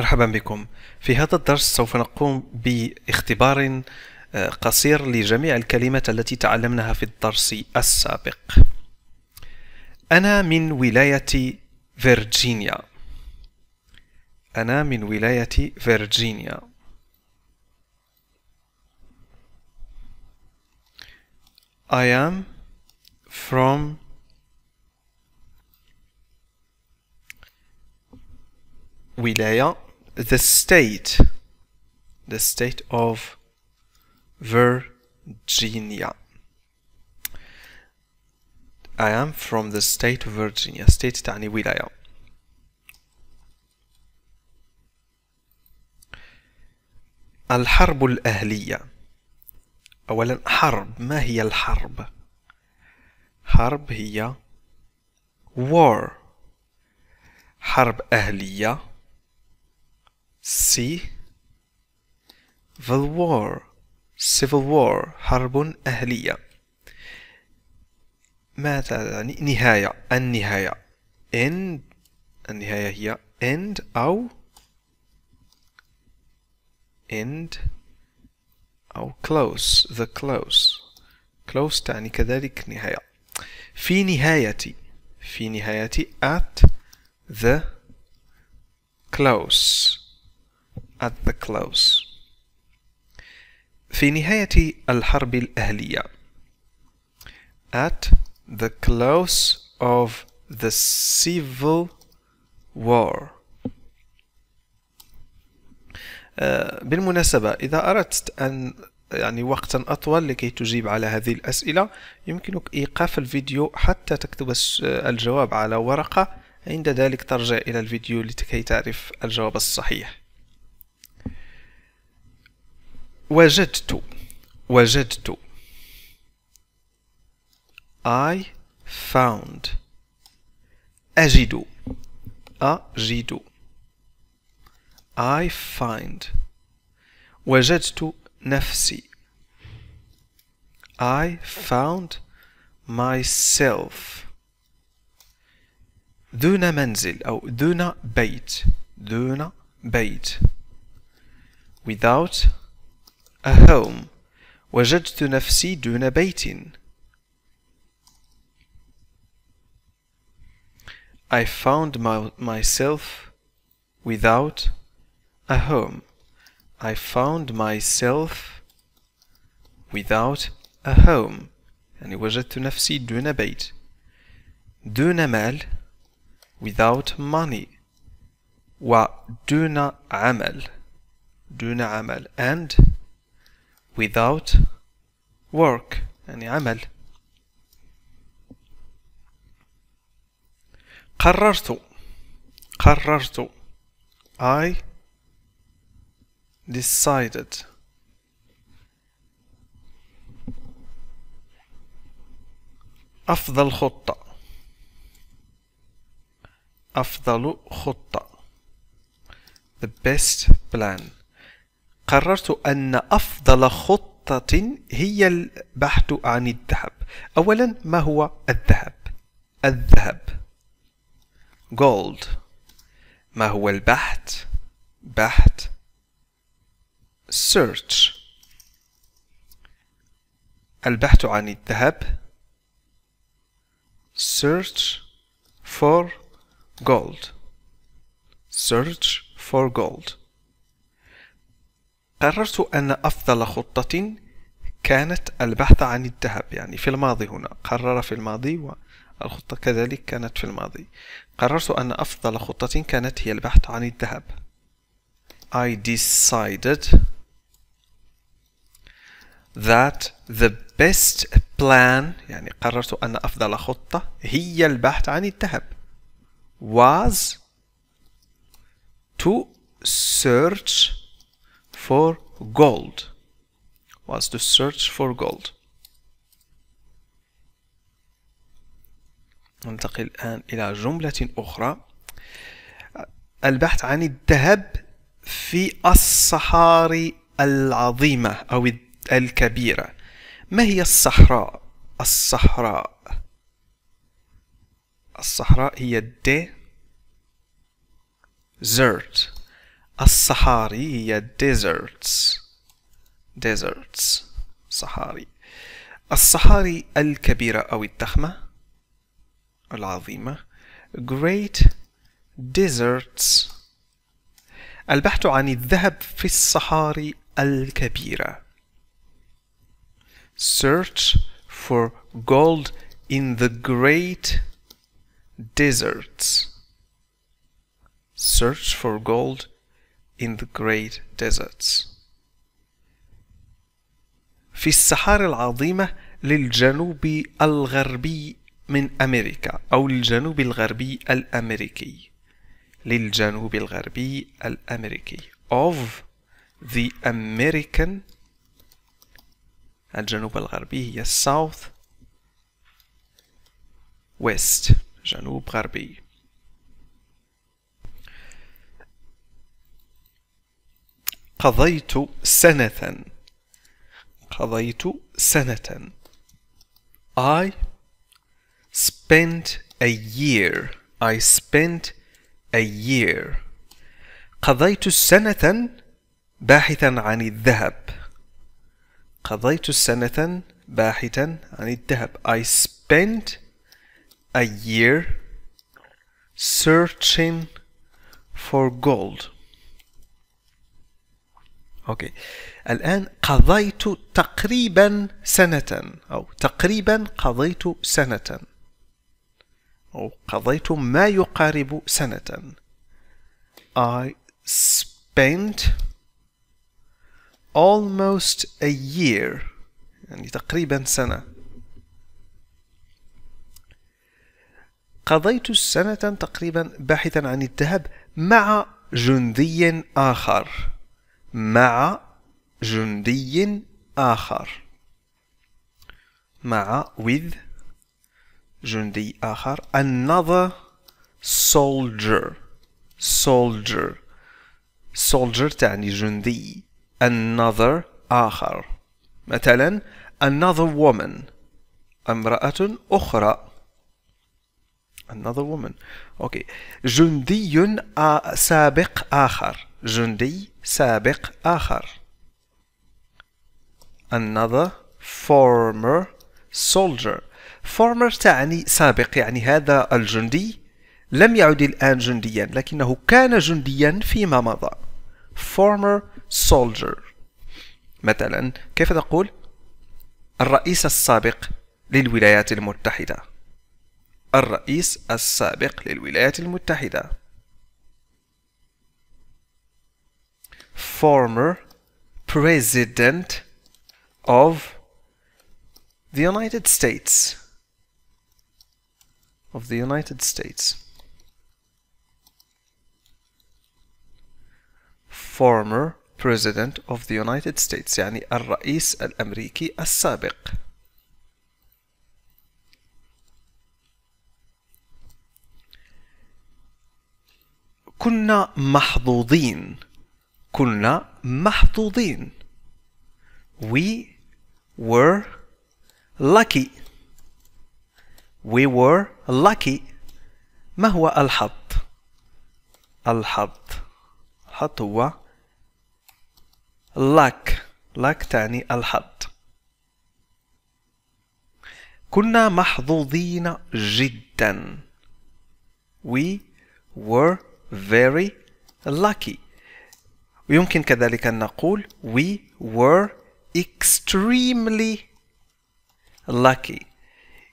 مرحبا بكم في هذا الدرس سوف نقوم باختبار آه، قصير لجميع الكلمات التي تعلمناها في الدرس السابق أنا من ولاية فيرجينيا أنا من ولاية فيرجينيا I am from ولايه the state the state of Virginia I am from the state of Virginia state تعني ولاية الحرب الأهلية أولا حرب ما هي الحرب حرب هي war حرب أهلية C War Civil War حرب أهلية ماذا يعني نهاية النهاية end النهاية هي end أو end أو close the close close تعني كذلك نهاية في نهاية في نهاية at the close at the close في نهاية الحرب الأهلية at the close of the civil war آه، بالمناسبة إذا أردت أن يعني وقتا أطول لكي تجيب على هذه الأسئلة يمكنك إيقاف الفيديو حتى تكتب الجواب على ورقة عند ذلك ترجع إلى الفيديو لكي تعرف الجواب الصحيح وجدت وجدت I found أجد أجد I find وجدت نفسي I found myself دون منزل أو دون بيت دون بيت without a home وجدت نفسي دون بيت I found my, myself without a home. I found myself without a home. يعني وجدت نفسي دون بيت. دون مال without money. ودون عمل. دون عمل and without work يعني عمل قررت قررت I decided أفضل خطة أفضل خطة the best plan قررت أن أفضل خطة هي البحث عن الذهب أولا ما هو الذهب الذهب gold ما هو البحث بحث search البحث عن الذهب search for gold search for gold قررت أن أفضل خطة كانت البحث عن الذهب يعني في الماضي هنا قرر في الماضي والخطة كذلك كانت في الماضي قررت أن أفضل خطة كانت هي البحث عن الذهب I decided that the best plan يعني قررت أن أفضل خطة هي البحث عن الذهب was to search for gold was to search for gold ننتقل الآن إلى جملة أخرى البحث عن الذهب في الصحاري العظيمة أو الكبيرة ما هي الصحراء؟ الصحراء الصحراء هي الديزرت الصحاري هي deserts deserts صحاري الصحاري الكبيرة أو الضخمة العظيمة great deserts البحث عن الذهب في الصحاري الكبيرة search for gold in the great deserts search for gold in the great deserts في الصحاري العظيمة للجنوب الغربي من أمريكا أو للجنوب الغربي الأمريكي للجنوب الغربي الأمريكي of the American الجنوب الغربي هي South West جنوب غربي قضيت سنة قضيت سنة I spent a year I spent a year قضيت سنة باحثا عن الذهب قضيت سنة باحثا عن الذهب I spent a year searching for gold أوكي الآن قضيت تقريبا سنة أو تقريبا قضيت سنة أو قضيت ما يقارب سنة I spent almost a year يعني تقريبا سنة قضيت سنه تقريبا باحثا عن الذهب مع جندي آخر مع جندي آخر مع with جندي آخر another soldier soldier soldier تعني جندي another آخر مثلا another woman امرأة أخرى another woman اوكي جندي سابق آخر جندي سابق آخر another former soldier former تعني سابق يعني هذا الجندي لم يعد الآن جنديا لكنه كان جنديا فيما مضى former soldier مثلا كيف تقول الرئيس السابق للولايات المتحدة الرئيس السابق للولايات المتحدة former president of the United States of the United States former president of the United States يعني الرئيس الأمريكي السابق كنا محظوظين كنا محظوظين we were lucky we were lucky ما هو الحظ الحظ الحظ هو luck luck تعني الحظ كنا محظوظين جدا we were very lucky ويمكن كذلك أن نقول we were extremely lucky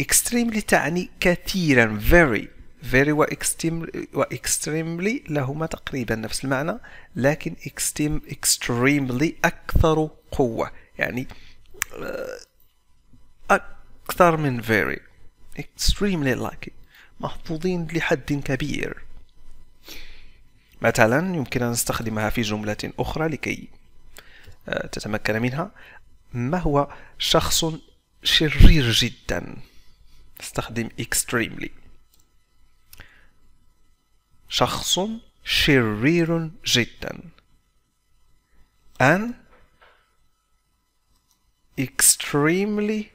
extremely تعني كثيرا very very و extremely لهما تقريبا نفس المعنى لكن extremely أكثر قوة يعني آه، أكثر من very extremely lucky محظوظين لحد كبير مثلا يمكن أن نستخدمها في جملة أخرى لكي آه، تتمكن منها ما هو شخص شرير جدا نستخدم extremely شخص شرير جدا an extremely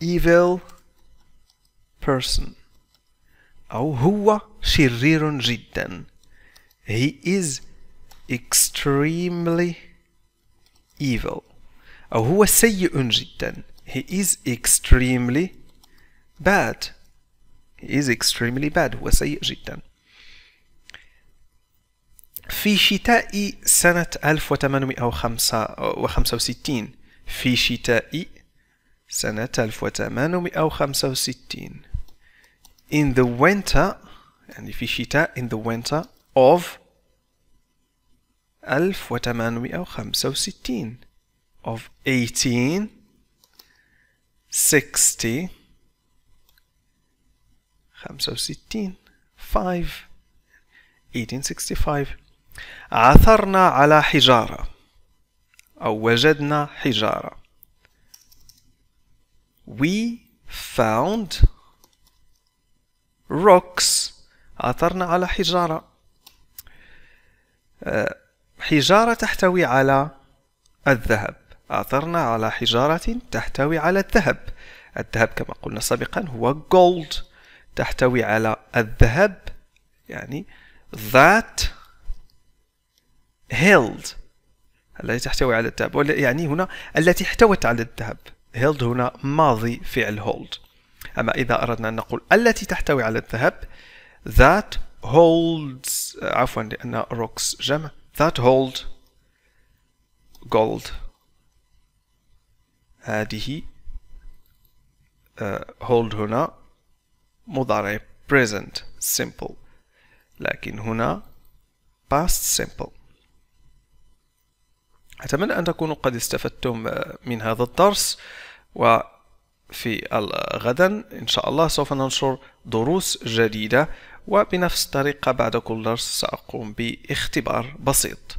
evil person أو هو شرير جدا he is extremely evil أو هو سيء جدا he is extremely bad he is extremely bad هو سيء جدا في شتاء سنة 1865 في شتاء سنة 1865 in the winter and if you ishita in the winter of alf وثمانمائة of 1860 5 1865 عثرنا على حجارة we found rocks عثرنا على حجارة آه، حجارة تحتوي على الذهب عثرنا على حجارة تحتوي على الذهب الذهب كما قلنا سابقا هو gold تحتوي على الذهب يعني that held التي تحتوي على الذهب يعني هنا التي احتوت على الذهب held هنا ماضي فعل hold أما إذا أردنا أن نقول التي تحتوي على الذهب that holds آه، عفوا لأن rocks جمع that hold gold هذه آه، hold هنا مضارع present simple لكن هنا past simple أتمنى أن تكونوا قد استفدتم آه، من هذا الدرس و في غدا إن شاء الله سوف ننشر دروس جديدة وبنفس الطريقة بعد كل درس سأقوم باختبار بسيط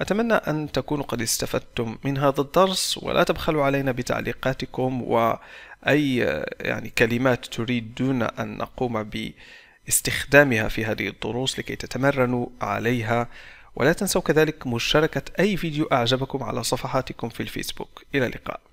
أتمنى أن تكونوا قد استفدتم من هذا الدرس ولا تبخلوا علينا بتعليقاتكم وأي يعني كلمات تريدون أن نقوم باستخدامها في هذه الدروس لكي تتمرنوا عليها ولا تنسوا كذلك مشاركة أي فيديو أعجبكم على صفحاتكم في الفيسبوك إلى اللقاء